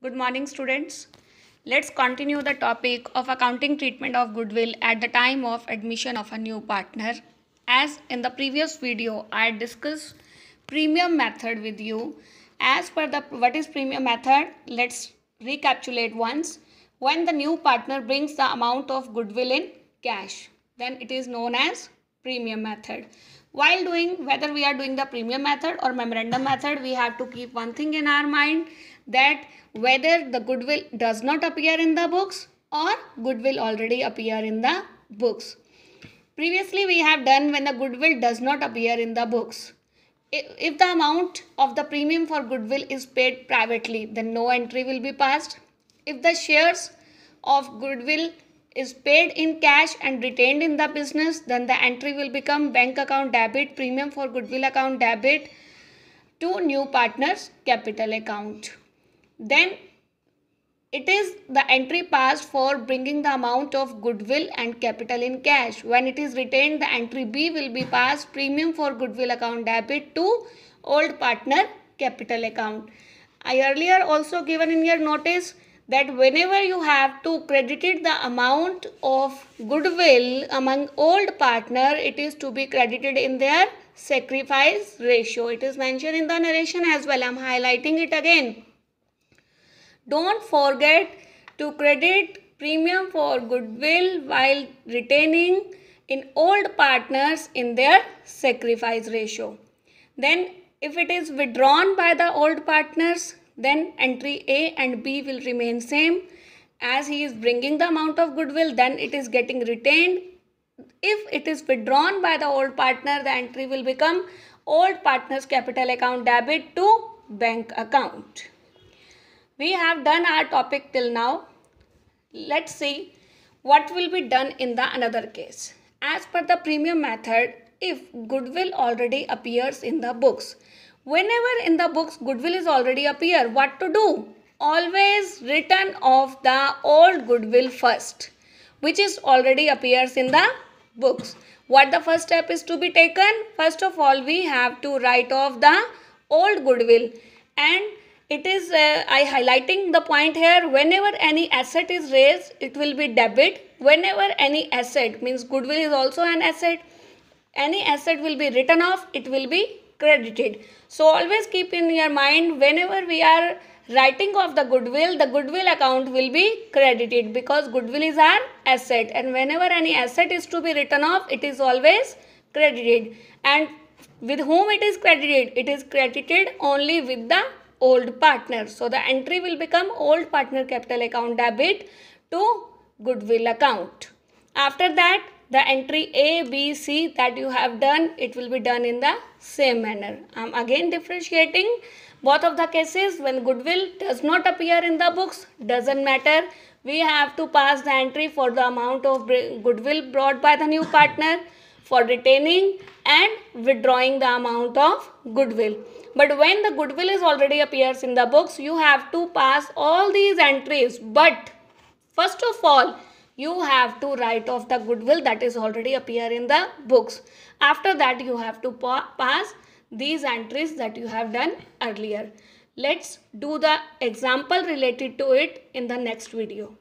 Good morning students. Let's continue the topic of accounting treatment of goodwill at the time of admission of a new partner. As in the previous video, I discussed premium method with you. As per the what is premium method, let's recapitulate once. When the new partner brings the amount of goodwill in cash, then it is known as premium method. While doing, whether we are doing the premium method or memorandum method, we have to keep one thing in our mind that whether the goodwill does not appear in the books or goodwill already appear in the books. Previously, we have done when the goodwill does not appear in the books. If the amount of the premium for goodwill is paid privately, then no entry will be passed. If the shares of goodwill is paid in cash and retained in the business, then the entry will become bank account debit, premium for goodwill account debit to new partners capital account. Then it is the entry passed for bringing the amount of goodwill and capital in cash. When it is retained, the entry B will be passed premium for goodwill account debit to old partner capital account. I earlier also given in your notice that whenever you have to credit the amount of goodwill among old partner, it is to be credited in their sacrifice ratio. It is mentioned in the narration as well. I am highlighting it again. Don't forget to credit premium for goodwill while retaining in old partners in their sacrifice ratio. Then if it is withdrawn by the old partners, then entry A and B will remain same. As he is bringing the amount of goodwill, then it is getting retained. If it is withdrawn by the old partner, the entry will become old partner's capital account debit to bank account. We have done our topic till now. Let's see what will be done in the another case. As per the premium method, if goodwill already appears in the books, whenever in the books goodwill is already appear, what to do? Always return off the old goodwill first, which is already appears in the books. What the first step is to be taken? First of all, we have to write off the old goodwill and it is uh, i highlighting the point here whenever any asset is raised it will be debit whenever any asset means goodwill is also an asset any asset will be written off it will be credited. So always keep in your mind whenever we are writing of the goodwill, the goodwill account will be credited because goodwill is our asset and whenever any asset is to be written off, it is always credited. And with whom it is credited? It is credited only with the old partner. So the entry will become old partner capital account debit to goodwill account. After that, the entry A, B, C that you have done, it will be done in the same manner. I am again differentiating both of the cases when goodwill does not appear in the books, doesn't matter. We have to pass the entry for the amount of goodwill brought by the new partner for retaining and withdrawing the amount of goodwill. But when the goodwill is already appears in the books, you have to pass all these entries. But first of all, you have to write off the goodwill that is already appear in the books. After that, you have to pa pass these entries that you have done earlier. Let's do the example related to it in the next video.